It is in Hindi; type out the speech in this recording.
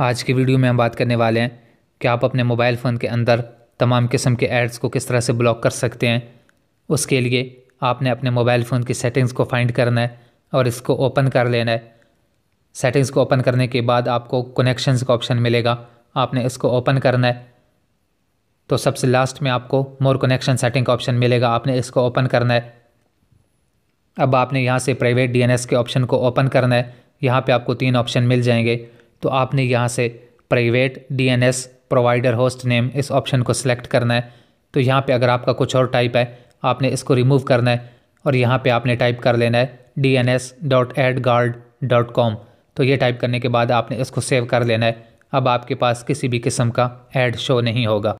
आज के वीडियो में हम बात करने वाले हैं कि आप अपने मोबाइल फ़ोन के अंदर तमाम किस्म के एड्स को किस तरह से ब्लॉक कर सकते हैं उसके लिए आपने अपने मोबाइल फ़ोन की सेटिंग्स को फाइंड करना है और इसको ओपन कर लेना है सेटिंग्स को ओपन करने के बाद आपको कनेक्शन का ऑप्शन मिलेगा आपने इसको ओपन करना है तो सबसे लास्ट में आपको मोर कनेक्शन सेटिंग का ऑप्शन मिलेगा आपने इसको ओपन करना है अब आपने यहाँ से प्राइवेट डीएनएस के ऑप्शन को ओपन करना है यहाँ पे आपको तीन ऑप्शन मिल जाएंगे तो आपने यहाँ से private DNS provider host name इस ऑप्शन को सिलेक्ट करना है तो यहाँ पे अगर आपका कुछ और टाइप है आपने इसको रिमूव करना है और यहाँ पे आपने टाइप कर लेना है D N S dot AdGuard dot com तो ये टाइप करने के बाद आपने इसको सेव कर लेना है अब आपके पास किसी भी किस्म का एड शो नहीं होगा